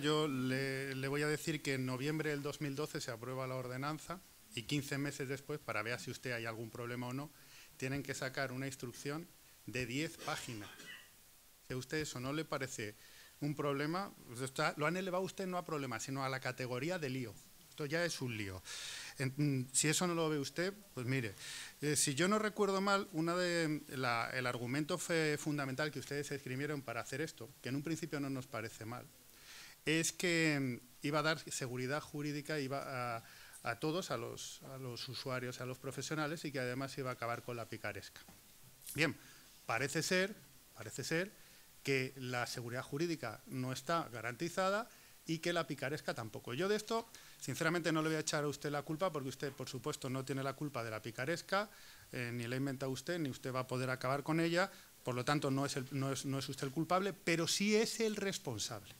Yo le, voy a decir que en noviembre del 2012 se aprueba la ordenanza y 15 meses después, para ver si usted hay algún problema o no, tienen que sacar una instrucción de 10 páginas. Si a usted eso no le parece un problema, pues lo han elevado usted no a problema, sino a la categoría de lío. Esto ya es un lío. Mm, si eso no lo ve usted, pues mire, eh, si yo no recuerdo mal, una de el argumento fue fundamental que ustedes escribieron para hacer esto, que en un principio no nos parece mal, es que mm, iba a dar seguridad jurídica a, todos, a los, usuarios, a los profesionales y que además iba a acabar con la picaresca. Bien, parece ser, parece ser que la seguridad jurídica no está garantizada y que la picaresca tampoco. Yo de esto, sinceramente, no le voy a echar a usted la culpa, porque usted, por supuesto, no tiene la culpa de la picaresca, eh, ni la inventa usted, ni usted va a poder acabar con ella, por lo tanto, no es usted el culpable, pero sí es el responsable.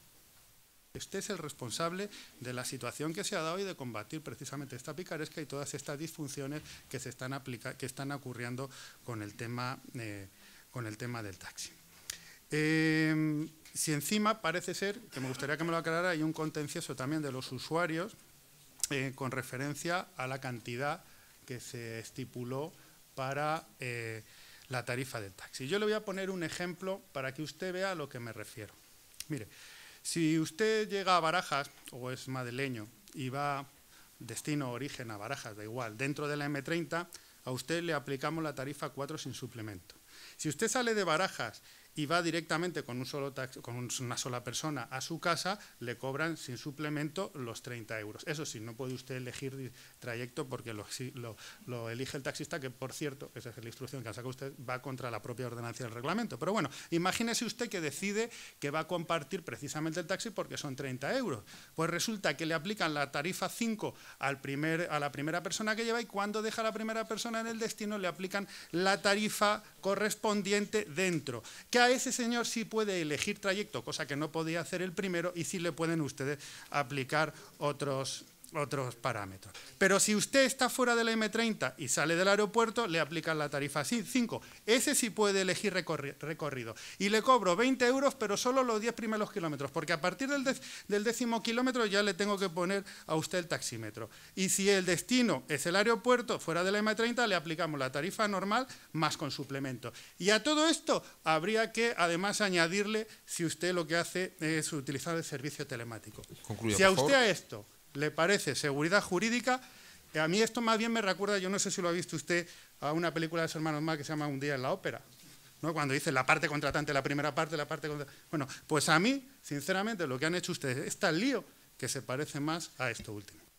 Usted es el responsable de la situación que se ha dado y de combatir precisamente esta picaresca y todas estas disfunciones que se están, ocurriendo eh, con el tema, del taxi. Em, si encima parece ser, que me gustaría que me lo aclarara, hay un contencioso también de los usuarios eh, con referencia a la cantidad que se estipuló para eh, la tarifa del taxi. Yo le voy a poner un ejemplo para que usted vea a lo que me refiero. Mire, si usted llega a Barajas, o es madrileño, y va destino, origen a Barajas, da igual, dentro de la M30, a usted le aplicamos la tarifa 4 sin suplemento. Si usted sale de Barajas y va directamente con, un solo con una sola persona a su casa, le cobran sin suplemento los 30 euros. Eso sí, no puede usted elegir trayecto porque lo, elige el taxista, que por cierto, esa es la instrucción que ha sacado usted, va contra la propia ordenancia del reglamento. Pero bueno, imagínese usted que decide que va a compartir precisamente el taxi porque son 30 euros. Pues resulta que le aplican la tarifa 5 al primer, a la primera persona que lleva y cuando deja a la primera persona en el destino le aplican la tarifa correspondiente dentro, que a ese señor sí puede elegir trayecto, cosa que no podía hacer el primero, y sí le pueden ustedes aplicar otros otros parámetros. Pero si usted está fuera de la M30 y sale del aeropuerto, le aplican la tarifa 5. Ese sí puede elegir recorrido. Y le cobro 20 euros, pero solo los 10 primeros kilómetros, porque a partir del, décimo kilómetro ya le tengo que poner a usted el taxímetro. Y si el destino es el aeropuerto, fuera de la M30, le aplicamos la tarifa normal más con suplemento. Y a todo esto habría que además añadirle si usted lo que hace es utilizar el servicio telemático. Concluyo, si a usted a esto le parece seguridad jurídica. A mí esto más bien me recuerda, yo no sé si lo ha visto usted, a una película de sus hermanos Más que se llama Un día en la ópera. Cuando dice la parte contratante, la primera parte, la parte contratante. Bueno, pues a mí, sinceramente, lo que han hecho ustedes es tan lío que se parece más a esto último.